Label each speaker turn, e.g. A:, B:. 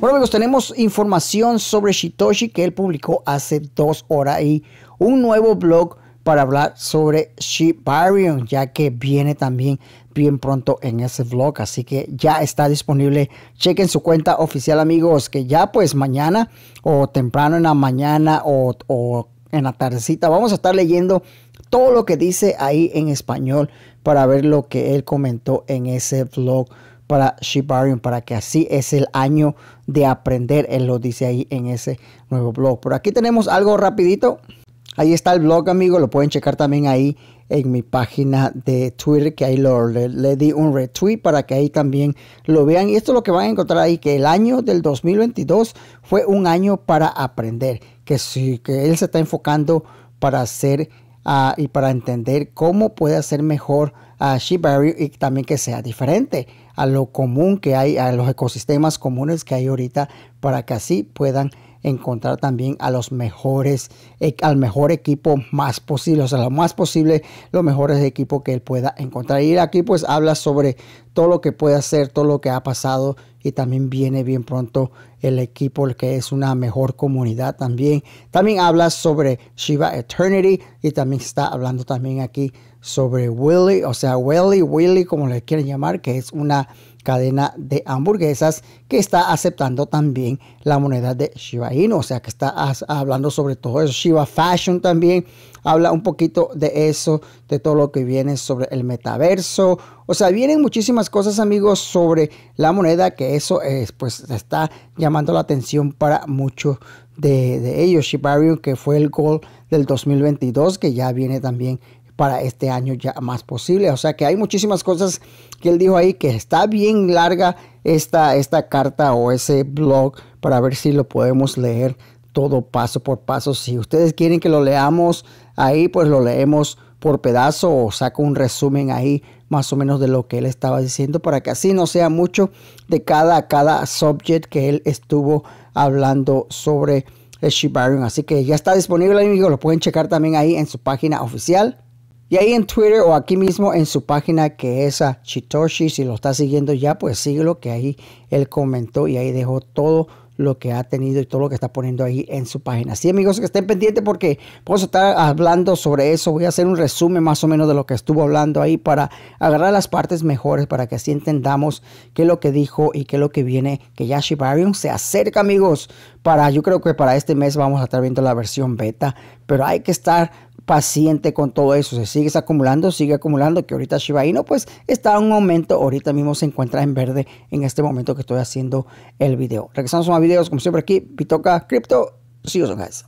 A: Bueno amigos, tenemos información sobre Shitoshi que él publicó hace dos horas y un nuevo blog para hablar sobre Shibarium, ya que viene también bien pronto en ese blog, Así que ya está disponible. Chequen su cuenta oficial, amigos, que ya pues mañana o temprano en la mañana o, en la tardecita vamos a estar leyendo todo lo que dice ahí en español para ver lo que él comentó en ese blog para Shibarium, para que así es el año de aprender. Él lo dice ahí en ese nuevo blog. Por aquí tenemos algo rapidito. Ahí está el blog, amigo. Lo pueden checar también ahí en mi página de Twitter, que ahí lo, le, di un retweet para que ahí también lo vean. Y esto es lo que van a encontrar ahí, que el año del 2022 fue un año para aprender, que, sí, que él se está enfocando para hacer ah, y para entender cómo puede hacer mejor a Sheep y también que sea diferente a lo común que hay, a los ecosistemas comunes que hay ahorita, para que así puedan encontrar también a los mejores, eh, al mejor equipo más posible, o sea, lo más posible, los mejores equipos que él pueda encontrar. Y aquí pues habla sobre todo lo que puede hacer, todo lo que ha pasado y también viene bien pronto el equipo, el que es una mejor comunidad también. También habla sobre Shiva Eternity y también está hablando también aquí sobre Willy, o sea, Willy, Willy, como le quieren llamar, que es una cadena de hamburguesas que está aceptando también la moneda de Shiba Inu, o sea, que está hablando sobre todo eso. Shiba Fashion también habla un poquito de eso, de todo lo que viene sobre el metaverso. O sea, vienen muchísimas cosas, amigos, sobre la moneda, que eso es, pues está llamando la atención para muchos de, ellos. Shibarium, que fue el gol del 2022, que ya viene también para este año ya más posible. O sea que hay muchísimas cosas que él dijo ahí que está bien larga esta, esta carta o ese blog para ver si lo podemos leer todo paso por paso. Si ustedes quieren que lo leamos ahí, pues lo leemos por pedazo o saco un resumen ahí más o menos de lo que él estaba diciendo para que así no sea mucho de cada, cada subject que él estuvo hablando sobre Shibarium. Así que ya está disponible, amigos. Lo pueden checar también ahí en su página oficial y ahí en Twitter o aquí mismo en su página que es a Chitoshi, si lo está siguiendo ya, pues síguelo, que ahí él comentó y ahí dejó todo lo que ha tenido y todo lo que está poniendo ahí en su página. Así amigos, que estén pendientes porque vamos a estar hablando sobre eso. Voy a hacer un resumen más o menos de lo que estuvo hablando ahí para agarrar las partes mejores para que así entendamos qué es lo que dijo y qué es lo que viene, que ya Shibarium se acerca amigos. Para, yo creo que para este mes vamos a estar viendo la versión beta, pero hay que estar paciente con todo eso, se sigue acumulando, sigue acumulando, que ahorita Shiba Inu pues está en un aumento, ahorita mismo se encuentra en verde en este momento que estoy haciendo el video. Regresamos a más videos como siempre aquí, Pitoca Crypto, see you guys.